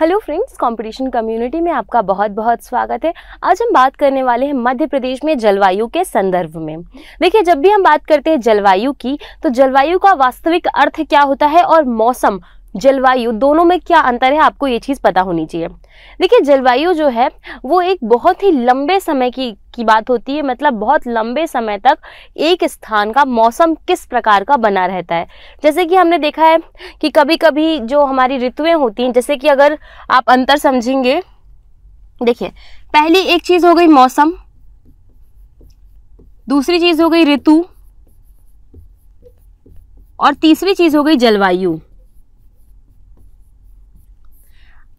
hello friends competition community में आपका बहुत बहुत स्वागत है आज हम बात करने वाले हैं मध्य प्रदेश में जलवायु के संदर्भ में देखिए जब भी हम बात करते हैं जलवायु की तो जलवायु का वास्तविक अर्थ क्या होता है और मौसम जलवायु दोनों में क्या अंतर है आपको ये चीज़ पता होनी चाहिए देखिए जलवायु जो है वो एक बहुत ही लंबे समय की की बात होती है मतलब बहुत लंबे समय तक एक स्थान का मौसम किस प्रकार का बना रहता है जैसे कि हमने देखा है कि कभी कभी जो हमारी ऋतुएं होती हैं जैसे कि अगर आप अंतर समझेंगे देखिए पहली एक चीज़ हो गई मौसम दूसरी चीज़ हो गई ऋतु और तीसरी चीज़ हो गई जलवायु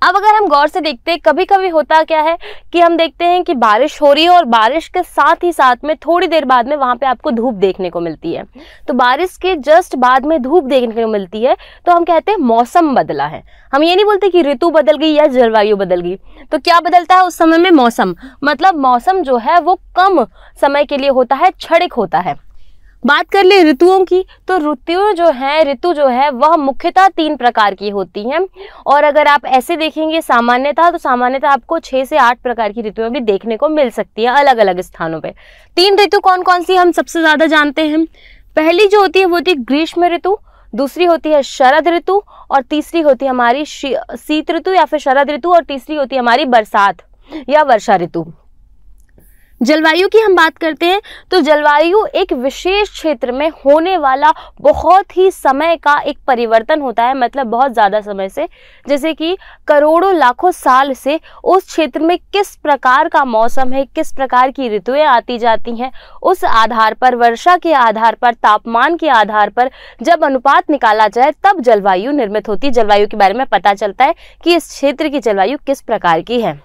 अब अगर हम गौर से देखते हैं कभी कभी होता क्या है कि हम देखते हैं कि बारिश हो रही है और बारिश के साथ ही साथ में थोड़ी देर बाद में वहाँ पे आपको धूप देखने को मिलती है तो बारिश के जस्ट बाद में धूप देखने को मिलती है तो हम कहते हैं मौसम बदला है हम ये नहीं बोलते कि ऋतु बदल गई या जलवायु बदल गई तो क्या बदलता है उस समय में मौसम मतलब मौसम जो है वो कम समय के लिए होता है क्षणिक होता है बात कर ले ऋतुओं की तो ऋतु जो है ऋतु जो है वह मुख्यतः तीन प्रकार की होती हैं और अगर आप ऐसे देखेंगे सामान्यतः तो सामान्यतः आपको छः से आठ प्रकार की ऋतुएं भी देखने को मिल सकती है अलग अलग स्थानों पे तीन ऋतु कौन कौन सी हम सबसे ज़्यादा जानते हैं पहली जो होती है वो होती है ग्रीष्म ऋतु दूसरी होती है शरद ऋतु और तीसरी होती है हमारी शीत ऋतु या फिर शरद ऋतु और तीसरी होती है हमारी बरसात या वर्षा ऋतु जलवायु की हम बात करते हैं तो जलवायु एक विशेष क्षेत्र में होने वाला बहुत ही समय का एक परिवर्तन होता है मतलब बहुत ज़्यादा समय से जैसे कि करोड़ों लाखों साल से उस क्षेत्र में किस प्रकार का मौसम है किस प्रकार की ऋतुएं आती जाती हैं उस आधार पर वर्षा के आधार पर तापमान के आधार पर जब अनुपात निकाला जाए तब जलवायु निर्मित होती है जलवायु के बारे में पता चलता है कि इस क्षेत्र की जलवायु किस प्रकार की है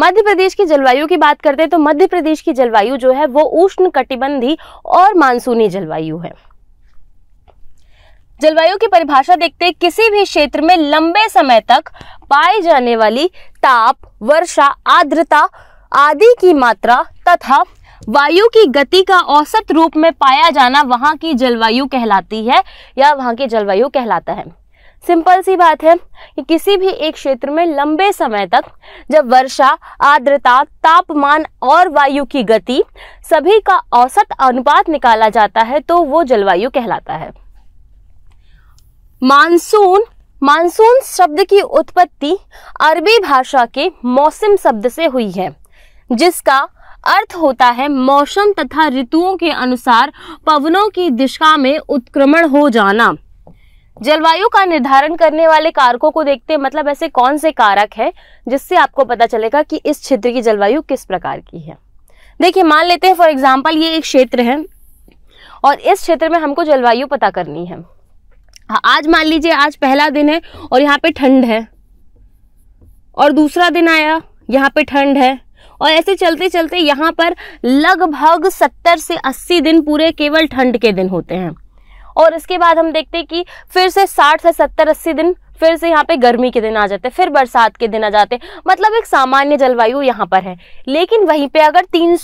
मध्य प्रदेश की जलवायु की बात करते हैं तो मध्य प्रदेश की जलवायु जो है वो उष्ण कटिबंधी और मानसूनी जलवायु है जलवायु की परिभाषा देखते हैं किसी भी क्षेत्र में लंबे समय तक पाए जाने वाली ताप वर्षा आर्द्रता आदि की मात्रा तथा वायु की गति का औसत रूप में पाया जाना वहां की जलवायु कहलाती है या वहां की जलवायु कहलाता है सिंपल सी बात है कि किसी भी एक क्षेत्र में लंबे समय तक जब वर्षा आर्द्रता तापमान और वायु की गति सभी का औसत अनुपात निकाला जाता है तो वो जलवायु कहलाता है मानसून मानसून शब्द की उत्पत्ति अरबी भाषा के मौसम शब्द से हुई है जिसका अर्थ होता है मौसम तथा ऋतुओं के अनुसार पवनों की दिशा में उत्क्रमण हो जाना जलवायु का निर्धारण करने वाले कारकों को देखते हैं मतलब ऐसे कौन से कारक हैं जिससे आपको पता चलेगा कि इस क्षेत्र की जलवायु किस प्रकार की है देखिए मान लेते हैं फॉर एग्जाम्पल ये एक क्षेत्र है और इस क्षेत्र में हमको जलवायु पता करनी है हाँ, आज मान लीजिए आज पहला दिन है और यहाँ पे ठंड है और दूसरा दिन आया यहाँ पे ठंड है और ऐसे चलते चलते यहाँ पर लगभग सत्तर से अस्सी दिन पूरे केवल ठंड के दिन होते हैं और इसके बाद हम देखते हैं कि फिर से साठ से सत्तर अस्सी दिन फिर से यहाँ पे गर्मी के दिन आ जाते हैं फिर बरसात के दिन आ जाते हैं मतलब एक सामान्य जलवायु यहाँ पर है लेकिन वहीं पे अगर तीन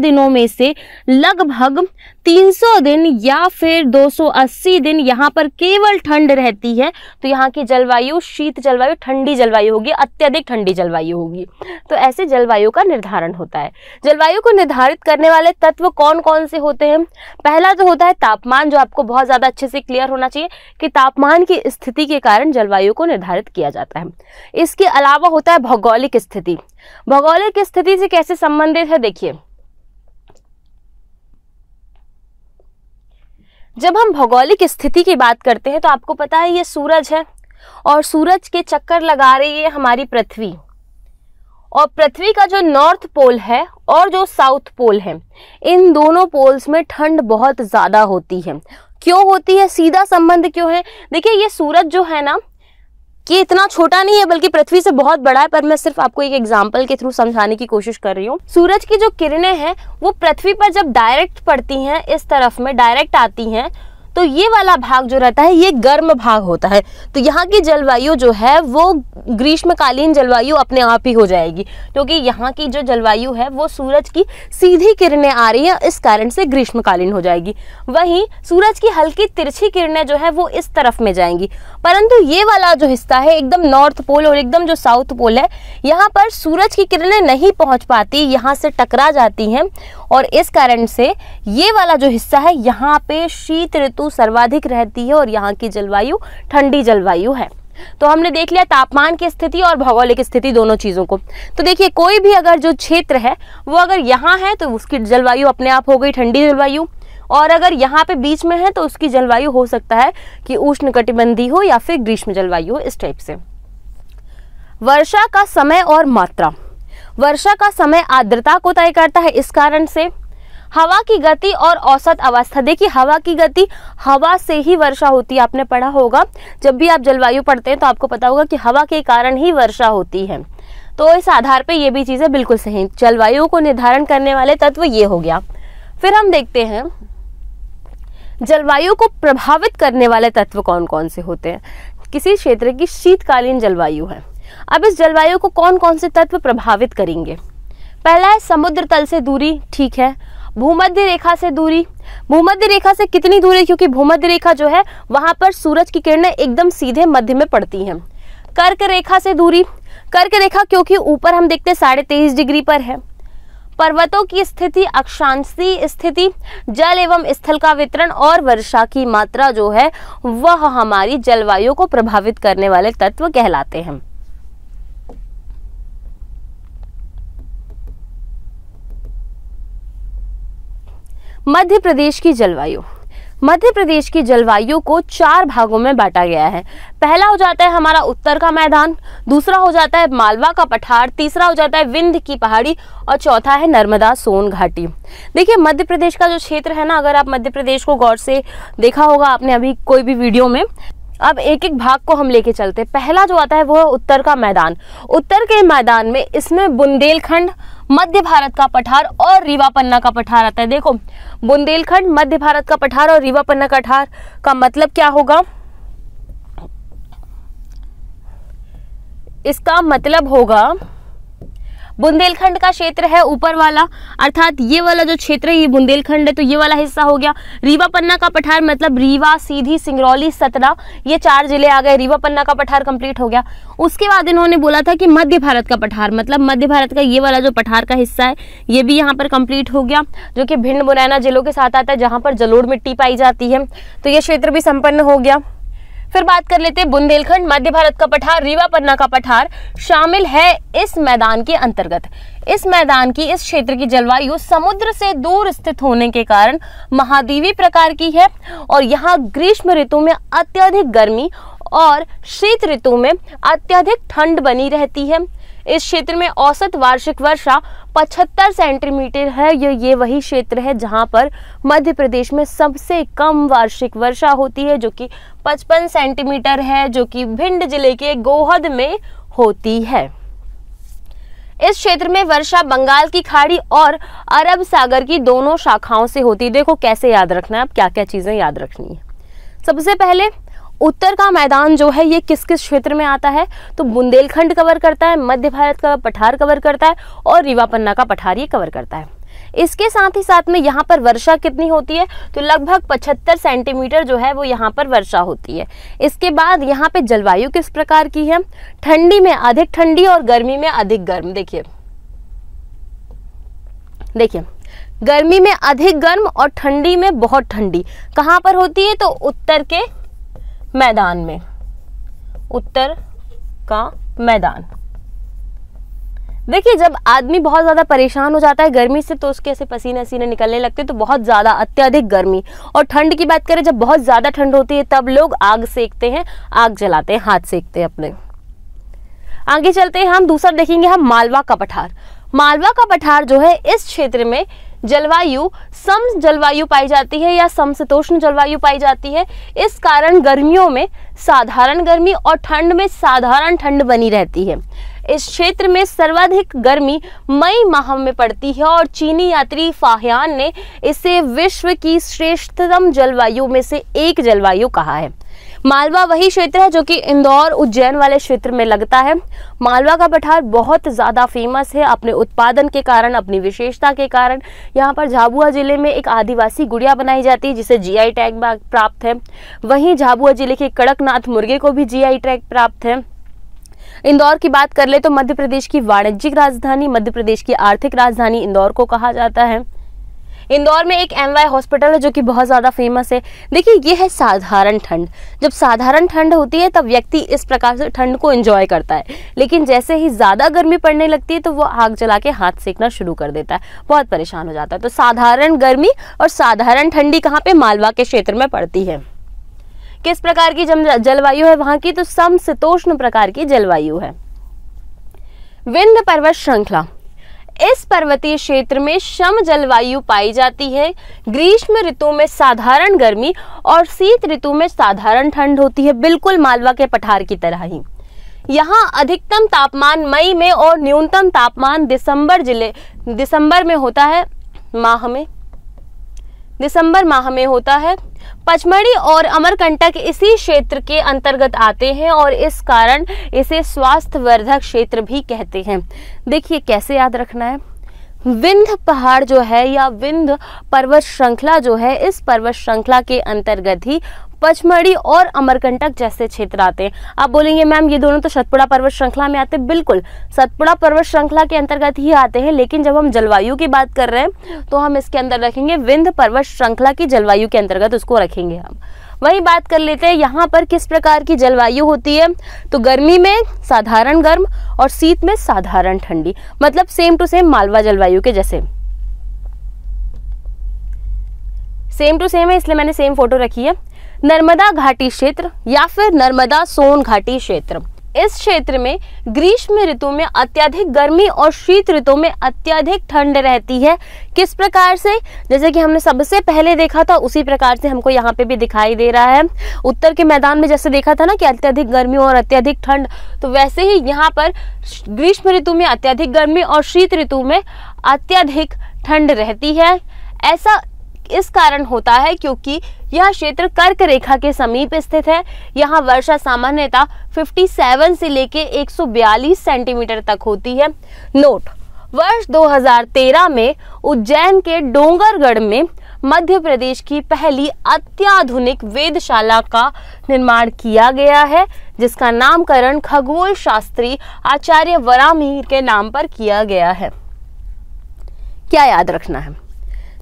दिनों में से लगभग 300 दिन या फिर 280 दिन यहाँ पर केवल ठंड रहती है तो यहाँ की जलवायु शीत जलवायु ठंडी जलवायु होगी अत्यधिक ठंडी जलवायु होगी तो ऐसे जलवायु का निर्धारण होता है जलवायु को निर्धारित करने वाले तत्व कौन कौन से होते हैं पहला जो तो होता है तापमान जो आपको बहुत ज़्यादा अच्छे से क्लियर होना चाहिए कि तापमान की स्थिति के कारण जलवायु को निर्धारित किया जाता है इसके अलावा होता है भौगोलिक स्थिति भौगोलिक स्थिति से कैसे संबंधित है देखिए जब हम भौगोलिक स्थिति की बात करते हैं तो आपको पता है ये सूरज है और सूरज के चक्कर लगा रही है हमारी पृथ्वी और पृथ्वी का जो नॉर्थ पोल है और जो साउथ पोल है इन दोनों पोल्स में ठंड बहुत ज़्यादा होती है क्यों होती है सीधा संबंध क्यों है देखिए ये सूरज जो है ना कि इतना छोटा नहीं है बल्कि पृथ्वी से बहुत बड़ा है पर मैं सिर्फ आपको एक एग्जाम्पल के थ्रू समझाने की कोशिश कर रही हूँ सूरज की जो किरणें हैं वो पृथ्वी पर जब डायरेक्ट पड़ती हैं इस तरफ में डायरेक्ट आती हैं तो ये वाला भाग जो रहता है ये गर्म भाग होता है तो यहाँ की जलवायु जो है वो ग्रीष्मकालीन जलवायु अपने आप ही हो जाएगी क्योंकि तो यहाँ की जो जलवायु है वो सूरज की सीधी किरणें आ रही हैं इस कारण से ग्रीष्मकालीन हो जाएगी वहीं सूरज की हल्की तिरछी किरणें जो है वो इस तरफ में जाएंगी परंतु ये वाला जो हिस्सा है एकदम नॉर्थ पोल और एकदम जो साउथ पोल है यहाँ पर सूरज की किरणें नहीं पहुँच पाती यहाँ से टकरा जाती हैं और इस कारण से ये वाला जो हिस्सा है यहाँ पे शीत ऋतु जलवायु सर्वाधिक रहती है और यहाँ की जलवायु ठंडी जलवायु है तो हमने देख लिया तापमान की स्थिति और भौगोलिक स्थिति दोनों चीज़ों को तो देखिए कोई भी अगर जो क्षेत्र है वो अगर यहाँ है तो उसकी जलवायु अपने आप हो गई ठंडी जलवायु और अगर यहाँ पे बीच में है तो उसकी जलवायु हो सकता है कि उष्ण कटिबंधी हो या फिर ग्रीष्म जलवायु हो इस टाइप से वर्षा का समय और मात्रा वर्षा का समय आर्द्रता को तय करता है इस कारण से हवा की गति और औसत अवस्था देखिए हवा की गति हवा से ही वर्षा होती है आपने पढ़ा होगा जब भी आप जलवायु पढ़ते हैं तो आपको पता होगा कि हवा के कारण ही वर्षा होती है तो इस आधार पे ये भी चीज़ें बिल्कुल सही जलवायु को निर्धारण करने वाले तत्व ये हो गया फिर हम देखते हैं जलवायु को प्रभावित करने वाले तत्व कौन कौन से होते हैं किसी क्षेत्र की शीतकालीन जलवायु है अब इस जलवायु को कौन कौन से तत्व प्रभावित करेंगे पहला है समुद्र तल से दूरी ठीक है भूमध्य रेखा से दूरी भूमध्य रेखा से कितनी दूरी क्योंकि भूमध्य रेखा जो है वहां पर सूरज की किरणें एकदम सीधे मध्य में पड़ती हैं कर्क रेखा से दूरी कर्क रेखा क्योंकि ऊपर हम देखते हैं साढ़े तेईस डिग्री पर है पर्वतों की स्थिति अक्षांशी स्थिति जल एवं स्थल का वितरण और वर्षा की मात्रा जो है वह हमारी जलवायु को प्रभावित करने वाले तत्व कहलाते हैं मध्य प्रदेश की जलवायु मध्य प्रदेश की जलवायु को चार भागों में बांटा गया है पहला हो जाता है हमारा उत्तर का मैदान दूसरा हो जाता है मालवा का पठार तीसरा हो जाता है विंध्य की पहाड़ी और चौथा है नर्मदा सोन घाटी देखिए मध्य प्रदेश का जो क्षेत्र है ना अगर आप मध्य प्रदेश को गौर से देखा होगा आपने अभी कोई भी वीडियो में अब एक एक भाग को हम लेके चलते हैं पहला जो आता है वो है उत्तर का मैदान उत्तर के मैदान में इसमें बुंदेलखंड मध्य भारत का पठार और रीवा पन्ना का पठार आता है देखो बुंदेलखंड मध्य भारत का पठार और रीवा पन्ना का पठार का मतलब क्या होगा इसका मतलब होगा बुंदेलखंड का क्षेत्र है ऊपर वाला अर्थात ये वाला जो क्षेत्र है ये बुंदेलखंड है तो ये वाला हिस्सा हो गया रीवा पन्ना का पठार मतलब रीवा सीधी सिंगरौली सतना ये चार जिले आ गए रीवा पन्ना का पठार कंप्लीट हो गया उसके बाद इन्होंने बोला था कि मध्य भारत का पठार मतलब मध्य भारत का ये वाला जो पठार का हिस्सा है ये भी यहाँ पर कंप्लीट हो गया जो कि भिंड मुरैना जिलों के साथ आता है जहाँ पर जलोड़ मिट्टी पाई जाती है तो ये क्षेत्र भी संपन्न हो गया फिर बात कर लेते हैं बुंदेलखंड मध्य भारत का पठार रीवा पन्ना का पठार शामिल है इस मैदान के अंतर्गत इस मैदान की इस क्षेत्र की जलवायु समुद्र से दूर स्थित होने के कारण महाद्वीपी प्रकार की है और यहाँ ग्रीष्म ऋतु में अत्यधिक गर्मी और शीत ऋतु में अत्यधिक ठंड बनी रहती है इस क्षेत्र में औसत वार्षिक वर्षा 75 सेंटीमीटर है ये ये वही क्षेत्र है जहां पर मध्य प्रदेश में सबसे कम वार्षिक वर्षा होती है जो कि 55 सेंटीमीटर है जो कि भिंड जिले के गोहद में होती है इस क्षेत्र में वर्षा बंगाल की खाड़ी और अरब सागर की दोनों शाखाओं से होती है देखो कैसे याद रखना है अब क्या क्या चीज़ें याद रखनी है सबसे पहले उत्तर का मैदान जो है ये किस किस क्षेत्र में आता है तो बुंदेलखंड कवर करता है मध्य भारत का पठार कवर करता है और रीवा पन्ना का पठार ये कवर करता है इसके साथ ही साथ में यहाँ पर वर्षा कितनी होती है तो लगभग 75 सेंटीमीटर जो है वो यहाँ पर वर्षा होती है इसके बाद यहाँ पे जलवायु किस प्रकार की है ठंडी में अधिक ठंडी और गर्मी में अधिक गर्म देखिए देखिए गर्मी में अधिक गर्म और ठंडी में बहुत ठंडी कहाँ पर होती है तो उत्तर के मैदान में उत्तर का मैदान देखिए जब आदमी बहुत ज़्यादा परेशान हो जाता है गर्मी से तो उसके ऐसे पसीने सीने निकलने लगते हैं तो बहुत ज़्यादा अत्यधिक गर्मी और ठंड की बात करें जब बहुत ज़्यादा ठंड होती है तब लोग आग सेकते हैं आग जलाते हैं हाथ सेकते हैं अपने आगे चलते हैं हम दूसरा देखेंगे हम मालवा का पठार मालवा का पठार जो है इस क्षेत्र में जलवायु सम जलवायु पाई जाती है या समशीतोष्ण जलवायु पाई जाती है इस कारण गर्मियों में साधारण गर्मी और ठंड में साधारण ठंड बनी रहती है इस क्षेत्र में सर्वाधिक गर्मी मई माह में पड़ती है और चीनी यात्री फाहयान ने इसे विश्व की श्रेष्ठतम जलवायु में से एक जलवायु कहा है मालवा वही क्षेत्र है जो कि इंदौर उज्जैन वाले क्षेत्र में लगता है मालवा का पठार बहुत ज़्यादा फेमस है अपने उत्पादन के कारण अपनी विशेषता के कारण यहाँ पर झाबुआ जिले में एक आदिवासी गुड़िया बनाई जाती है जिसे जीआई टैग प्राप्त है वहीं झाबुआ जिले के कड़कनाथ मुर्गे को भी जी टैग प्राप्त है इंदौर की बात कर ले तो मध्य प्रदेश की वाणिज्यिक राजधानी मध्य प्रदेश की आर्थिक राजधानी इंदौर को कहा जाता है इंदौर में एक एम हॉस्पिटल है जो कि बहुत ज़्यादा फेमस है देखिए ये है साधारण ठंड जब साधारण ठंड होती है तब व्यक्ति इस प्रकार से ठंड को एंजॉय करता है लेकिन जैसे ही ज़्यादा गर्मी पड़ने लगती है तो वो आग जला के हाथ सेकना शुरू कर देता है बहुत परेशान हो जाता है तो साधारण गर्मी और साधारण ठंडी कहाँ पर मालवा के क्षेत्र में पड़ती है किस प्रकार की जलवायु है वहाँ की तो समशीतोष्ण प्रकार की जलवायु है विंध पर्वत श्रृंखला इस पर्वतीय क्षेत्र में सम जलवायु पाई जाती है ग्रीष्म ऋतु में साधारण गर्मी और शीत ऋतु में साधारण ठंड होती है बिल्कुल मालवा के पठार की तरह ही यहाँ अधिकतम तापमान मई में और न्यूनतम तापमान दिसंबर जिले दिसंबर में होता है माह में दिसंबर माह में होता है पचमढ़ी और अमरकंटक इसी क्षेत्र के अंतर्गत आते हैं और इस कारण इसे स्वास्थ्यवर्धक क्षेत्र भी कहते हैं देखिए कैसे याद रखना है विंध पहाड़ जो है या विंध्य पर्वत श्रृंखला जो है इस पर्वत श्रृंखला के अंतर्गत ही पचमढ़ी और अमरकंटक जैसे क्षेत्र आते हैं आप बोलेंगे मैम ये दोनों तो सतपुड़ा पर्वत श्रृंखला में आते हैं बिल्कुल सतपुड़ा पर्वत श्रृंखला के अंतर्गत ही आते हैं लेकिन जब हम जलवायु की बात कर रहे हैं तो हम इसके अंदर रखेंगे विंध पर्वत श्रृंखला की जलवायु के अंतर्गत उसको रखेंगे हम वही बात कर लेते हैं यहाँ पर किस प्रकार की जलवायु होती है तो गर्मी में साधारण गर्म और शीत में साधारण ठंडी मतलब सेम टू सेम मालवा जलवायु के जैसे सेम टू सेम है इसलिए मैंने सेम फोटो रखी है नर्मदा घाटी क्षेत्र या फिर नर्मदा सोन घाटी क्षेत्र इस क्षेत्र में ग्रीष्म ऋतु में अत्यधिक गर्मी और शीत ऋतु में अत्यधिक ठंड रहती है किस प्रकार से जैसे कि हमने सबसे पहले देखा था उसी प्रकार से हमको यहाँ पे भी दिखाई दे रहा है उत्तर के मैदान में जैसे देखा था ना कि अत्यधिक गर्मी और अत्यधिक ठंड तो वैसे ही यहाँ पर ग्रीष्म ऋतु में अत्यधिक गर्मी और शीत ऋतु में अत्यधिक ठंड रहती है ऐसा इस कारण होता है क्योंकि यह क्षेत्र कर्क रेखा के समीप स्थित है यहाँ वर्षा सामान्यता 57 से लेकर 142 सेंटीमीटर तक होती है नोट वर्ष 2013 में उज्जैन के डोंगरगढ़ में मध्य प्रदेश की पहली अत्याधुनिक वेदशाला का निर्माण किया गया है जिसका नामकरण खगोल शास्त्री आचार्य वरामीर के नाम पर किया गया है क्या याद रखना है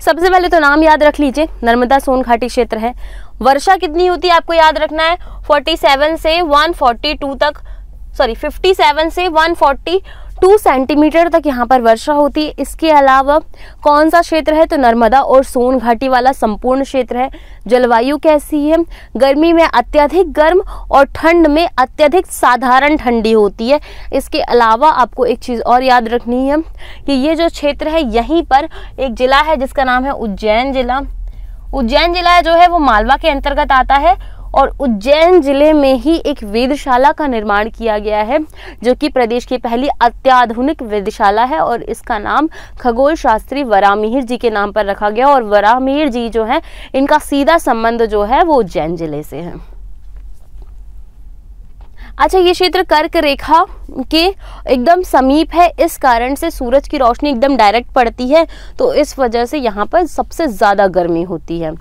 सबसे पहले तो नाम याद रख लीजिए नर्मदा सोन घाटी क्षेत्र है वर्षा कितनी होती है आपको याद रखना है 47 से 142 तक सॉरी 57 से टू सेंटीमीटर तक यहाँ पर वर्षा होती है इसके अलावा कौन सा क्षेत्र है तो नर्मदा और सोन घाटी वाला संपूर्ण क्षेत्र है जलवायु कैसी है गर्मी में अत्यधिक गर्म और ठंड में अत्यधिक साधारण ठंडी होती है इसके अलावा आपको एक चीज़ और याद रखनी है कि ये जो क्षेत्र है यहीं पर एक जिला है जिसका नाम है उज्जैन जिला उज्जैन जिला जो है वो मालवा के अंतर्गत आता है और उज्जैन जिले में ही एक वेदशाला का निर्माण किया गया है जो कि प्रदेश की पहली अत्याधुनिक वेदशाला है और इसका नाम खगोल शास्त्री वरामिहिर जी के नाम पर रखा गया और वरामिहिर जी जो है इनका सीधा संबंध जो है वो उज्जैन जिले से है अच्छा ये क्षेत्र कर्क रेखा के एकदम समीप है इस कारण से सूरज की रोशनी एकदम डायरेक्ट पड़ती है तो इस वजह से यहाँ पर सबसे ज़्यादा गर्मी होती है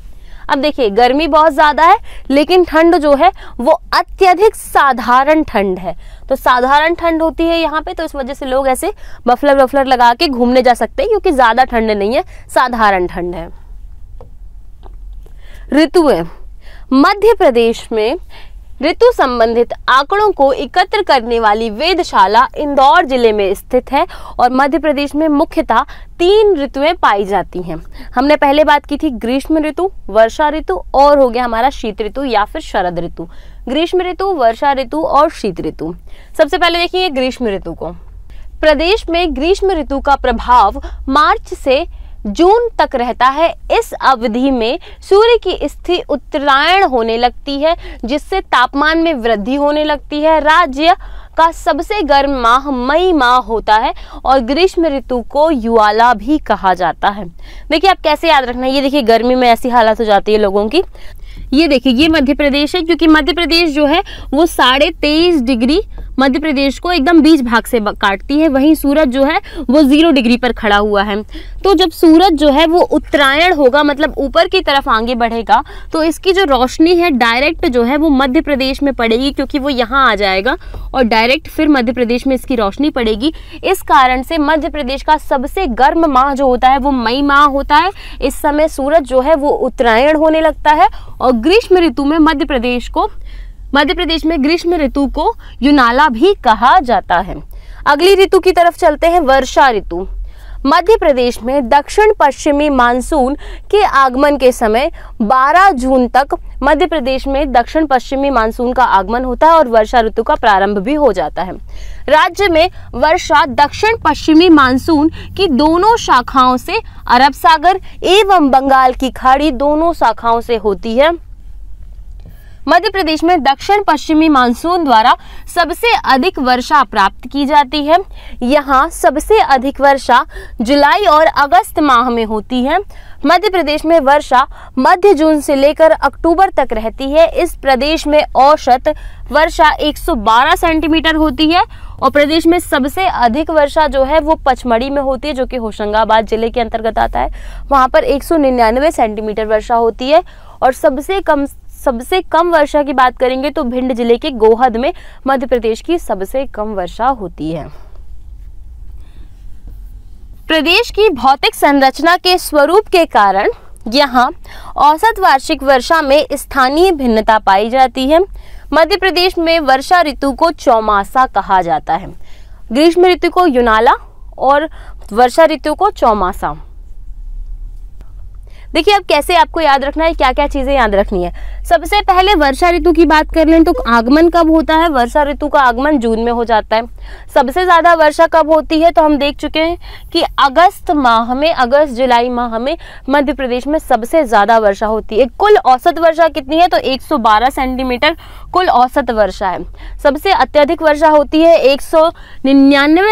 अब देखिए गर्मी बहुत ज़्यादा है लेकिन ठंड जो है वो अत्यधिक साधारण ठंड है तो साधारण ठंड होती है यहाँ पे तो इस वजह से लोग ऐसे बफलर वफलर लगा के घूमने जा सकते हैं क्योंकि ज़्यादा ठंड नहीं है साधारण ठंड है ऋतु मध्य प्रदेश में ऋतु संबंधित आंकड़ों को एकत्र करने वाली वेदशाला इंदौर जिले में स्थित है और मध्य प्रदेश में मुख्यतः तीन ऋतुएं पाई जाती हैं हमने पहले बात की थी ग्रीष्म ऋतु वर्षा ऋतु और हो गया हमारा शीत ऋतु या फिर शरद ऋतु ग्रीष्म ऋतु वर्षा ऋतु और शीत ऋतु सबसे पहले देखिए ग्रीष्म ऋतु को प्रदेश में ग्रीष्म ऋतु का प्रभाव मार्च से जून तक रहता है इस अवधि में सूर्य की स्थिति उत्तरायण होने लगती है जिससे तापमान में वृद्धि होने लगती है राज्य का सबसे गर्म माह मई माह होता है और ग्रीष्म ऋतु को युवाला भी कहा जाता है देखिए आप कैसे याद रखना ये देखिए गर्मी में ऐसी हालत हो जाती है लोगों की ये देखिए ये मध्य प्रदेश है क्योंकि मध्य प्रदेश जो है वो साढ़े तेईस डिग्री मध्य प्रदेश को एकदम बीच भाग से काटती है वहीं सूरज जो है वो जीरो डिग्री पर खड़ा हुआ है तो जब सूरज जो है वो उत्तरायण होगा मतलब ऊपर की तरफ आगे बढ़ेगा तो इसकी जो रोशनी है डायरेक्ट जो है वो मध्य प्रदेश में पड़ेगी क्योंकि वो यहाँ आ जाएगा और डायरेक्ट फिर मध्य प्रदेश में इसकी रोशनी पड़ेगी इस कारण से मध्य प्रदेश का सबसे गर्म माह जो होता है वो मई माह होता है इस समय सूरज जो है वो उत्तरायण होने लगता है और ग्रीष्म ऋतु में मध्य प्रदेश को मध्य प्रदेश में ग्रीष्म ऋतु को युनाला भी कहा जाता है अगली ऋतु की तरफ चलते हैं वर्षा ऋतु मध्य प्रदेश में दक्षिण पश्चिमी मानसून के आगमन के समय 12 जून तक मध्य प्रदेश में दक्षिण पश्चिमी मानसून का आगमन होता है और वर्षा ऋतु का प्रारंभ भी हो जाता है राज्य में वर्षा दक्षिण पश्चिमी मानसून की दोनों शाखाओं से अरब सागर एवं बंगाल की खाड़ी दोनों शाखाओं से होती है मध्य प्रदेश में दक्षिण पश्चिमी मानसून द्वारा सबसे अधिक वर्षा प्राप्त की जाती है यहाँ सबसे अधिक वर्षा जुलाई और अगस्त माह में होती है मध्य प्रदेश में वर्षा मध्य जून से लेकर अक्टूबर तक रहती है इस प्रदेश में औसत वर्षा 112 सेंटीमीटर होती है और प्रदेश में सबसे अधिक वर्षा जो है वो पचमढ़ी में होती है जो कि होशंगाबाद जिले के अंतर्गत आता है वहाँ पर 199 सेंटीमीटर वर्षा होती है और सबसे कम सबसे कम वर्षा की बात करेंगे तो भिंड जिले के गोहद में मध्य प्रदेश की सबसे कम वर्षा होती है प्रदेश की भौतिक संरचना के स्वरूप के कारण यहाँ औसत वार्षिक वर्षा में स्थानीय भिन्नता पाई जाती है मध्य प्रदेश में वर्षा ऋतु को चौमासा कहा जाता है ग्रीष्म ऋतु को युनाला और वर्षा ऋतु को चौमासा देखिए अब कैसे आपको याद रखना है क्या क्या चीज़ें याद रखनी है सबसे पहले वर्षा ऋतु की बात कर लें तो आगमन कब होता है वर्षा ऋतु का आगमन जून में हो जाता है सबसे ज़्यादा वर्षा कब होती है तो हम देख चुके हैं कि अगस्त माह में अगस्त जुलाई माह में मध्य प्रदेश में सबसे ज़्यादा वर्षा होती है कुल औसत वर्षा कितनी है तो एक सेंटीमीटर कुल औसत वर्षा है सबसे अत्यधिक वर्षा होती है एक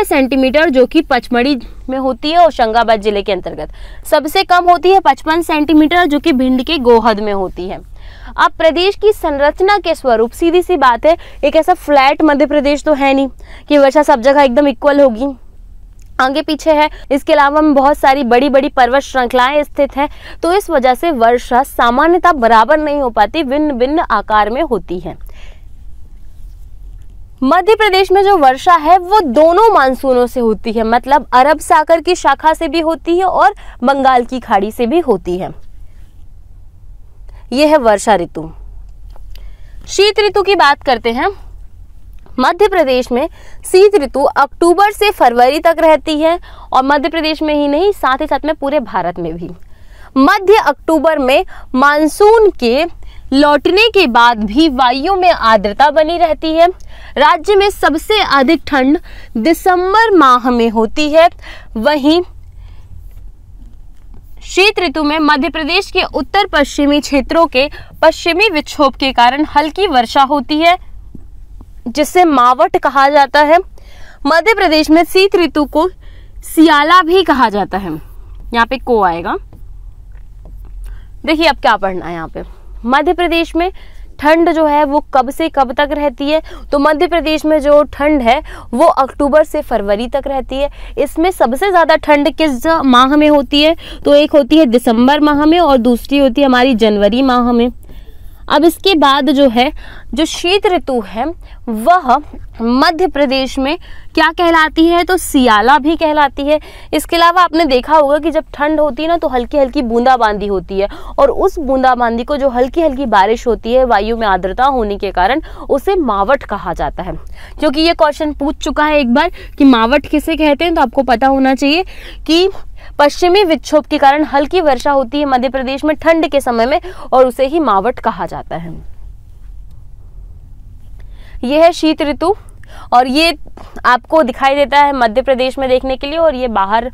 सेंटीमीटर जो कि पचमढ़ी में होती है होशंगाबाद जिले के अंतर्गत सबसे कम होती है पचपन सेंटीमीटर जो कि भिंड के गोहद में होती है अब प्रदेश की संरचना के स्वरूप सीधी सी बात है एक ऐसा फ्लैट मध्य प्रदेश तो है नहीं कि वर्षा सब जगह एकदम इक्वल होगी आगे पीछे है इसके अलावा में बहुत सारी बड़ी बड़ी पर्वत श्रृंखलाएं स्थित हैं तो इस वजह से वर्षा सामान्यतः बराबर नहीं हो पाती भिन्न भिन्न आकार में होती है मध्य प्रदेश में जो वर्षा है वो दोनों मानसूनों से होती है मतलब अरब सागर की शाखा से भी होती है और बंगाल की खाड़ी से भी होती है यह है वर्षा ऋतु शीत ऋतु की बात करते हैं मध्य प्रदेश में शीत ऋतु अक्टूबर से फरवरी तक रहती है और मध्य प्रदेश में ही नहीं साथ ही साथ में पूरे भारत में भी मध्य अक्टूबर में मानसून के लौटने के बाद भी वायु में आर्द्रता बनी रहती है राज्य में सबसे अधिक ठंड दिसंबर माह में होती है वहीं शीत ऋतु में मध्य प्रदेश के उत्तर पश्चिमी क्षेत्रों के पश्चिमी विक्षोभ के कारण हल्की वर्षा होती है जिसे मावट कहा जाता है मध्य प्रदेश में शीत ऋतु को सियाला भी कहा जाता है यहाँ पे को आएगा देखिए अब क्या पढ़ना है यहाँ पे मध्य प्रदेश में ठंड जो है वो कब से कब तक रहती है तो मध्य प्रदेश में जो ठंड है वो अक्टूबर से फरवरी तक रहती है इसमें सबसे ज़्यादा ठंड किस माह में होती है तो एक होती है दिसंबर माह में और दूसरी होती है हमारी जनवरी माह में अब इसके बाद जो है जो शीत ऋतु है वह मध्य प्रदेश में क्या कहलाती है तो सियाला भी कहलाती है इसके अलावा आपने देखा होगा कि जब ठंड होती है ना तो हल्की हल्की बूंदाबांदी होती है और उस बूंदाबांदी को जो हल्की हल्की बारिश होती है वायु में आर्द्रता होने के कारण उसे मावट कहा जाता है क्योंकि ये क्वेश्चन पूछ चुका है एक बार कि मावट किसे कहते हैं तो आपको पता होना चाहिए कि पश्चिमी विक्षोभ के कारण हल्की वर्षा होती है मध्य प्रदेश में ठंड के समय में और उसे ही मावट कहा जाता है यह है शीत ऋतु और ये आपको दिखाई देता है मध्य प्रदेश में देखने के लिए और ये बाहर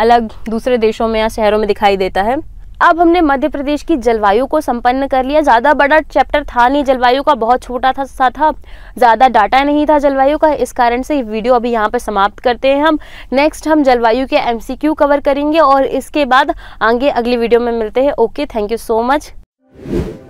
अलग दूसरे देशों में या शहरों में दिखाई देता है अब हमने मध्य प्रदेश की जलवायु को संपन्न कर लिया ज़्यादा बड़ा चैप्टर था नहीं जलवायु का बहुत छोटा था सा था ज़्यादा डाटा नहीं था जलवायु का इस कारण से ये वीडियो अभी यहाँ पर समाप्त करते हैं हम नेक्स्ट हम जलवायु के एमसीक्यू कवर करेंगे और इसके बाद आगे अगली वीडियो में मिलते हैं okay thank you so much